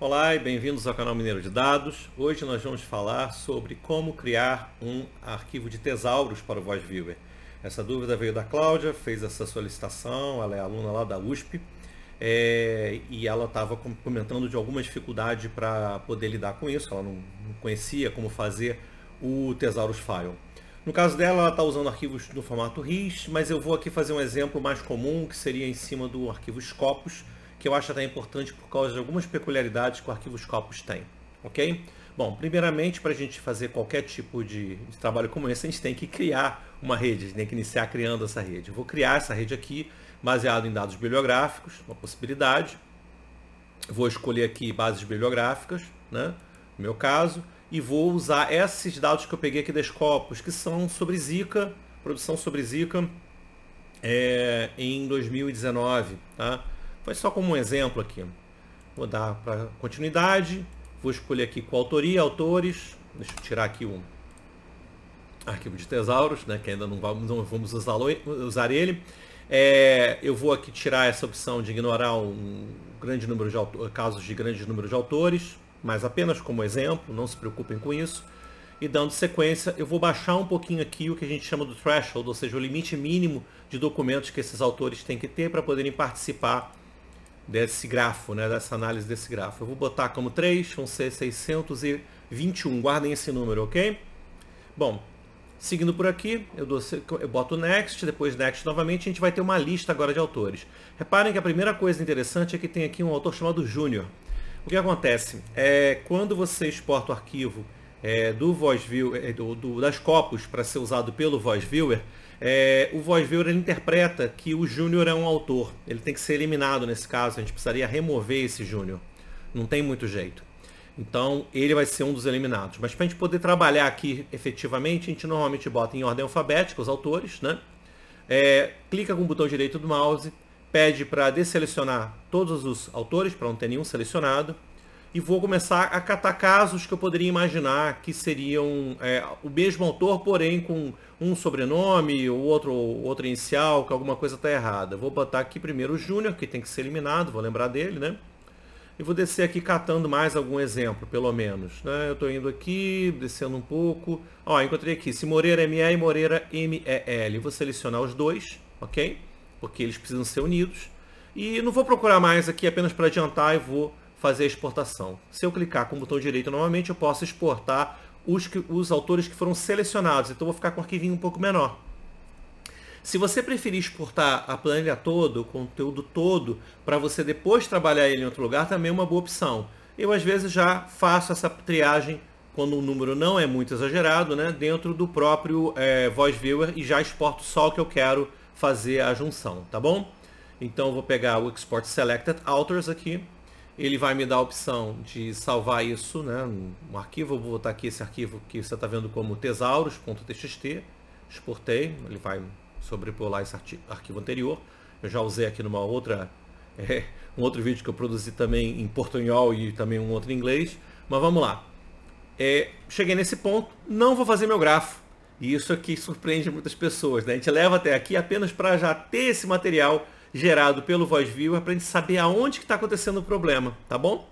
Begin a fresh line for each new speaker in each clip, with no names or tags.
Olá e bem-vindos ao canal Mineiro de Dados. Hoje nós vamos falar sobre como criar um arquivo de tesauros para o VoiceViewer. Essa dúvida veio da Cláudia, fez essa solicitação, ela é aluna lá da USP é, e ela estava comentando de alguma dificuldade para poder lidar com isso, ela não, não conhecia como fazer o Tesauros File. No caso dela, ela está usando arquivos no formato RIS, mas eu vou aqui fazer um exemplo mais comum, que seria em cima do arquivo Scopus, que eu acho até importante por causa de algumas peculiaridades que o arquivo Scopus tem, ok? Bom, primeiramente, para a gente fazer qualquer tipo de, de, trabalho como esse, a gente tem que criar uma rede, a gente tem que iniciar criando essa rede. Eu vou criar essa rede aqui, baseado em dados bibliográficos, uma possibilidade. Vou escolher aqui bases bibliográficas, né? no meu caso, e vou usar esses dados que eu peguei aqui da Scopus, que são sobre Zika, produção sobre Zika é, em 2019, tá? Foi só como um exemplo aqui. Vou dar para continuidade. Vou escolher aqui com autoria, autores. Deixa eu tirar aqui o arquivo de tesauros, né, que ainda não vamos, não vamos usar ele. É, eu vou aqui tirar essa opção de ignorar um grande número de casos de grande número de autores, mas apenas como exemplo, não se preocupem com isso. E dando sequência, eu vou baixar um pouquinho aqui o que a gente chama do threshold, ou seja, o limite mínimo de documentos que esses autores têm que ter para poderem participar desse grafo, né, dessa análise desse grafo. Eu vou botar como 3, vão ser 621, guardem esse número, ok? Bom, seguindo por aqui, eu, dou, eu boto Next, depois Next novamente, a gente vai ter uma lista agora de autores. Reparem que a primeira coisa interessante é que tem aqui um autor chamado Júnior. O que acontece? É, quando você exporta o arquivo é, do VoiceViewer, é, do, do, das copos para ser usado pelo Voice Viewer é, o voiceover interpreta que o Júnior é um autor. Ele tem que ser eliminado nesse caso. A gente precisaria remover esse Júnior. Não tem muito jeito. Então ele vai ser um dos eliminados. Mas para a gente poder trabalhar aqui efetivamente, a gente normalmente bota em ordem alfabética os autores, né? É, clica com o botão direito do mouse, pede para desselecionar todos os autores para não ter nenhum selecionado e vou começar a catar casos que eu poderia imaginar que seriam é, o mesmo autor, porém com um sobrenome, ou outro outra inicial, que alguma coisa está errada. Vou botar aqui primeiro o Júnior, que tem que ser eliminado, vou lembrar dele, né? E vou descer aqui catando mais algum exemplo, pelo menos. Né? Eu estou indo aqui, descendo um pouco. Ó, encontrei aqui, se Moreira é ME e Moreira MEL. Vou selecionar os dois, ok? Porque eles precisam ser unidos. E não vou procurar mais aqui apenas para adiantar e vou fazer a exportação. Se eu clicar com o botão direito novamente, eu posso exportar os, que, os autores que foram selecionados. Então vou ficar com um arquivinho um pouco menor. Se você preferir exportar a planilha toda, o conteúdo todo, para você depois trabalhar ele em outro lugar, também é uma boa opção. Eu às vezes já faço essa triagem quando o número não é muito exagerado, né, dentro do próprio é, Voice Viewer e já exporto só o que eu quero fazer a junção, tá bom? Então vou pegar o Export Selected Authors aqui, ele vai me dar a opção de salvar isso, né, um arquivo, eu vou botar aqui esse arquivo que você está vendo como tesauros.txt, exportei, ele vai sobrepor lá esse arquivo anterior, eu já usei aqui numa outra, é, um outro vídeo que eu produzi também em portunhol e também um outro em inglês, mas vamos lá. É, cheguei nesse ponto, não vou fazer meu grafo, e isso aqui surpreende muitas pessoas, né? a gente leva até aqui apenas para já ter esse material gerado pelo VoiceViewer para a gente saber aonde que está acontecendo o problema, tá bom?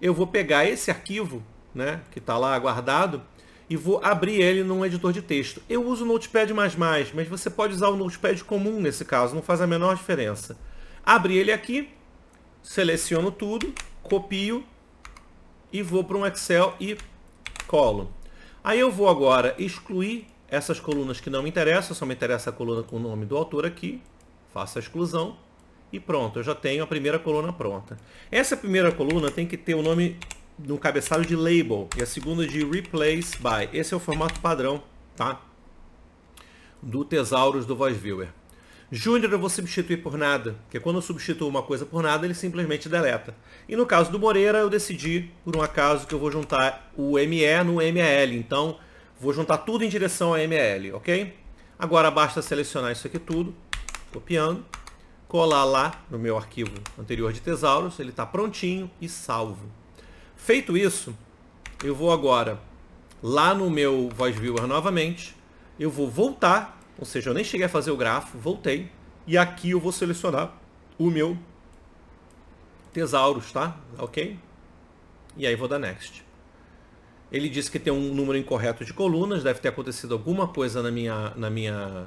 Eu vou pegar esse arquivo, né, que está lá guardado, e vou abrir ele num editor de texto. Eu uso o Notepad++, mas você pode usar o Notepad comum nesse caso, não faz a menor diferença. Abri ele aqui, seleciono tudo, copio e vou para um Excel e colo. Aí eu vou agora excluir essas colunas que não me interessam, só me interessa a coluna com o nome do autor aqui faço a exclusão e pronto, eu já tenho a primeira coluna pronta. Essa primeira coluna tem que ter o nome no cabeçalho de label e a segunda de replace by. Esse é o formato padrão, tá? Do Tesauros do Viewer. Júnior eu vou substituir por nada, porque quando eu substituo uma coisa por nada, ele simplesmente deleta. E no caso do Moreira, eu decidi, por um acaso, que eu vou juntar o ME no ML. Então, vou juntar tudo em direção a ML, ok? Agora basta selecionar isso aqui tudo copiando, colar lá no meu arquivo anterior de tesauros, ele está prontinho e salvo. Feito isso, eu vou agora lá no meu VoiceViewer novamente, eu vou voltar, ou seja, eu nem cheguei a fazer o grafo, voltei, e aqui eu vou selecionar o meu tesauros, tá? Ok? E aí vou dar Next. Ele disse que tem um número incorreto de colunas, deve ter acontecido alguma coisa na minha, na minha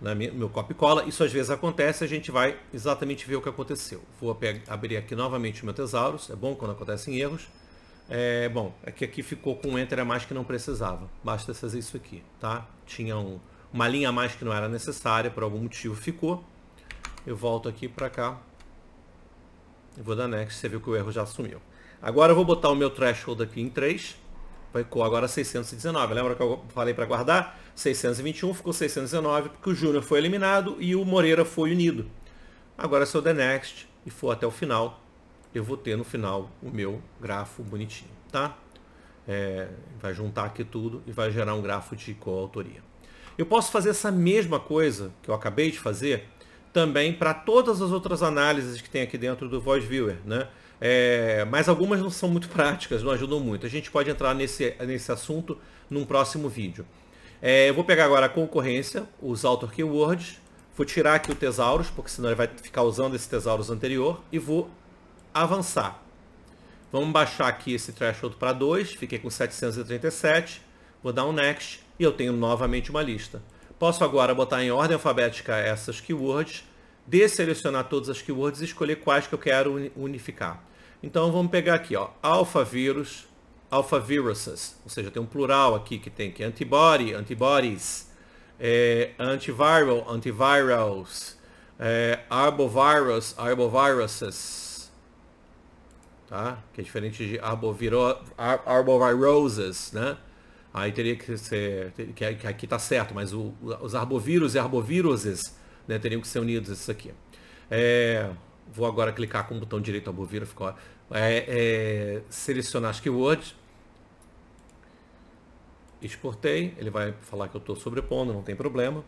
no meu copo e cola. Isso às vezes acontece, a gente vai exatamente ver o que aconteceu. Vou abrir aqui novamente o meu tesaurus é bom quando acontecem erros. É, bom, é que aqui ficou com um enter a mais que não precisava. Basta fazer isso aqui, tá? Tinha um, uma linha a mais que não era necessária, por algum motivo ficou. Eu volto aqui para cá. Eu vou dar next, você viu que o erro já sumiu. Agora eu vou botar o meu threshold aqui em 3. Ficou agora 619. Lembra que eu falei para guardar? 621 ficou 619, porque o Júnior foi eliminado e o Moreira foi unido. Agora se eu der next e for até o final, eu vou ter no final o meu grafo bonitinho, tá? É, vai juntar aqui tudo e vai gerar um grafo de coautoria. Eu posso fazer essa mesma coisa que eu acabei de fazer também para todas as outras análises que tem aqui dentro do Voice Viewer, né? É, mas algumas não são muito práticas, não ajudam muito. A gente pode entrar nesse, nesse assunto num próximo vídeo. É, eu vou pegar agora a concorrência, os author keywords, vou tirar aqui o tesaurus, porque senão ele vai ficar usando esse tesaurus anterior, e vou avançar. Vamos baixar aqui esse threshold para 2, fiquei com 737, vou dar um next e eu tenho novamente uma lista. Posso agora botar em ordem alfabética essas keywords, desselecionar todas as keywords e escolher quais que eu quero unificar. Então vamos pegar aqui, ó, alfavírus, alfaviruses, ou seja, tem um plural aqui que tem que é antibody, antibodies, é, antiviral, antivirals, é, arbovirus, arboviruses, tá? Que é diferente de arboviro, ar, arboviroses, né? Aí teria que ser, que, que aqui tá certo, mas o, os arbovírus e arboviruses, né, teriam que ser unidos esses aqui. É, vou agora clicar com o botão direito ao bovino, ficou, é, é, selecionar as keywords, exportei, ele vai falar que eu estou sobrepondo, não tem problema.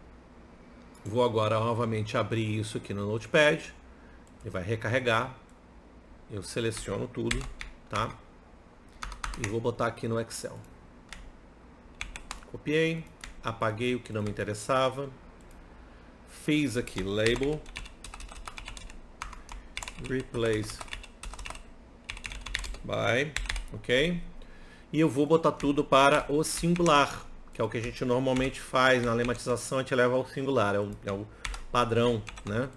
Vou agora novamente abrir isso aqui no Notepad, ele vai recarregar, eu seleciono tudo, tá? E vou botar aqui no Excel. Copiei, apaguei o que não me interessava, fiz aqui label, replace by, ok? E eu vou botar tudo para o singular, que é o que a gente normalmente faz na lematização, a gente leva ao singular, é o, é o padrão, né?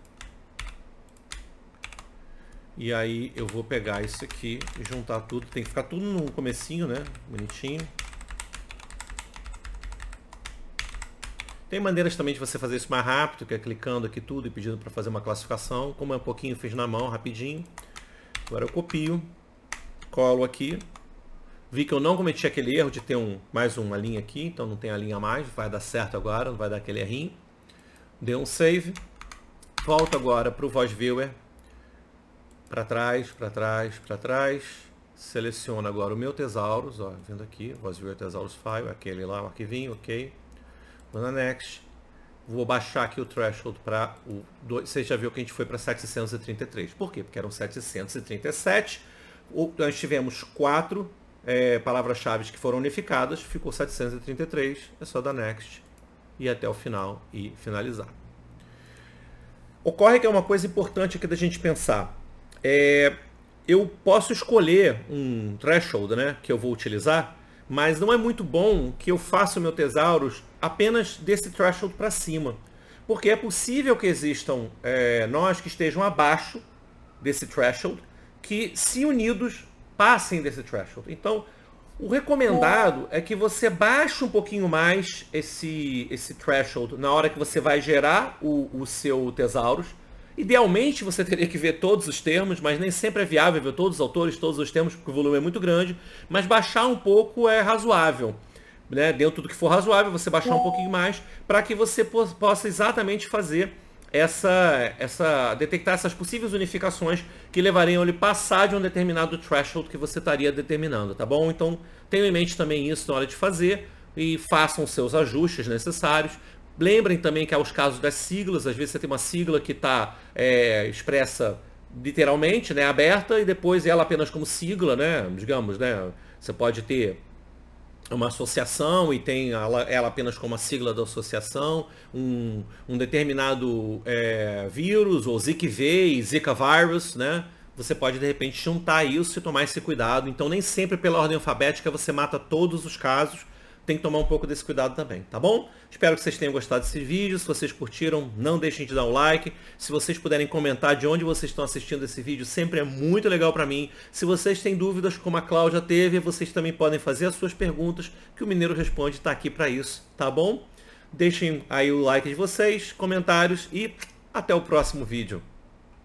E aí eu vou pegar isso aqui e juntar tudo, tem que ficar tudo no comecinho, né? Bonitinho. Tem maneiras também de você fazer isso mais rápido, que é clicando aqui tudo e pedindo para fazer uma classificação. Como é um pouquinho, fiz na mão, rapidinho. Agora eu copio, colo aqui. Vi que eu não cometi aquele erro de ter um, mais uma linha aqui, então não tem a linha mais, vai dar certo agora, não vai dar aquele errinho. Deu um save. Volto agora para o Viewer. Para trás, para trás, para trás. Seleciono agora o meu Tesauros, ó, vendo aqui, Viewer Tesauros File, aquele lá, o arquivinho, ok Mana Next. Vou baixar aqui o threshold para o 2. Você já viu que a gente foi para 733. Por quê? Porque eram 737. nós tivemos quatro é, palavras-chave que foram unificadas. Ficou 733. É só dar Next e até o final e finalizar. Ocorre que é uma coisa importante aqui da gente pensar. É, eu posso escolher um threshold né, que eu vou utilizar mas não é muito bom que eu faça o meu tesauros apenas desse threshold para cima, porque é possível que existam é, nós que estejam abaixo desse threshold, que se unidos passem desse threshold. Então, o recomendado é que você baixe um pouquinho mais esse, esse threshold na hora que você vai gerar o, o seu tesauros, Idealmente você teria que ver todos os termos, mas nem sempre é viável ver todos os autores, todos os termos, porque o volume é muito grande. Mas baixar um pouco é razoável. Né? Dentro do que for razoável, você baixar um pouquinho mais para que você possa exatamente fazer essa, essa detectar essas possíveis unificações que levariam ele passar de um determinado threshold que você estaria determinando, tá bom? Então, tenha em mente também isso na hora de fazer e façam os seus ajustes necessários Lembrem também que há os casos das siglas, às vezes você tem uma sigla que está é, expressa literalmente, né, aberta, e depois ela apenas como sigla, né, digamos, né, você pode ter uma associação e tem ela, ela apenas como a sigla da associação, um, um determinado é, vírus, ou ZQV e Zika virus, né, você pode de repente juntar isso e tomar esse cuidado. Então nem sempre pela ordem alfabética você mata todos os casos, tem que tomar um pouco desse cuidado também, tá bom? Espero que vocês tenham gostado desse vídeo. Se vocês curtiram, não deixem de dar um like. Se vocês puderem comentar de onde vocês estão assistindo esse vídeo, sempre é muito legal para mim. Se vocês têm dúvidas, como a Cláudia teve, vocês também podem fazer as suas perguntas, que o Mineiro Responde está aqui para isso, tá bom? Deixem aí o like de vocês, comentários e até o próximo vídeo.